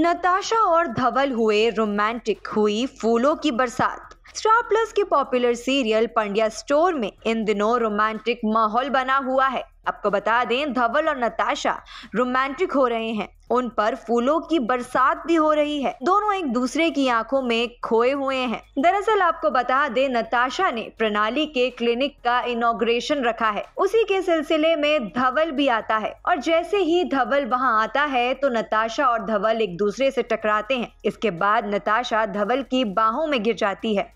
नताशा और धवल हुए रोमांटिक हुई फूलों की बरसात स्टार प्लस के पॉपुलर सीरियल पंड्या स्टोर में इन दिनों रोमांटिक माहौल बना हुआ है आपको बता दें धवल और नताशा रोमांटिक हो रहे हैं उन पर फूलों की बरसात भी हो रही है दोनों एक दूसरे की आंखों में खोए हुए हैं दरअसल आपको बता दे नताशा ने प्रणाली के क्लिनिक का इनोग्रेशन रखा है उसी के सिलसिले में धवल भी आता है और जैसे ही धवल वहां आता है तो नताशा और धवल एक दूसरे से टकराते हैं इसके बाद नताशा धवल की बाहों में गिर जाती है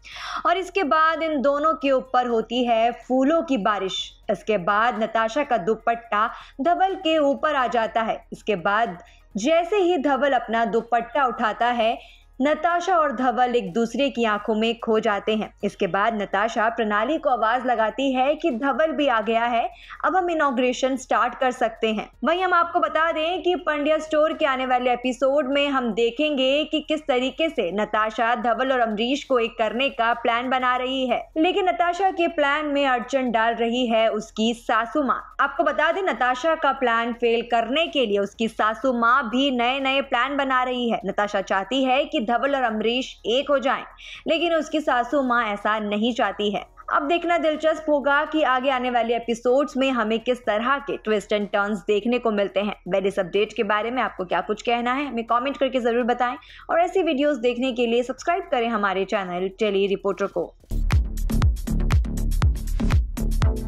और इसके बाद इन दोनों के ऊपर होती है फूलों की बारिश इसके बाद नताशा का दुपट्टा धवल के ऊपर आ जाता है इसके बाद जैसे ही धवल अपना दुपट्टा उठाता है नताशा और धवल एक दूसरे की आंखों में खो जाते हैं इसके बाद नताशा प्रणाली को आवाज लगाती है कि धवल भी आ गया है अब हम इनोग्रेशन स्टार्ट कर सकते हैं वहीं हम आपको बता दें कि पंड्या स्टोर के आने वाले एपिसोड में हम देखेंगे कि किस तरीके से नताशा धवल और अमरीश को एक करने का प्लान बना रही है लेकिन नताशा के प्लान में अड़चन डाल रही है उसकी सासू माँ आपको बता दें नताशा का प्लान फेल करने के लिए उसकी सासू माँ भी नए नए प्लान बना रही है नताशा चाहती है की धवल और अमरीश एक हो जाएं, लेकिन उसकी सासू माँ ऐसा नहीं चाहती है अब देखना दिलचस्प होगा कि आगे आने वाले एपिसोड्स में हमें किस तरह के ट्विस्ट एंड टर्न्स देखने को मिलते हैं वेर इस अपडेट के बारे में आपको क्या कुछ कहना है हमें कमेंट करके जरूर बताएं और ऐसी वीडियोस देखने के लिए सब्सक्राइब करें हमारे चैनल टेली रिपोर्टर को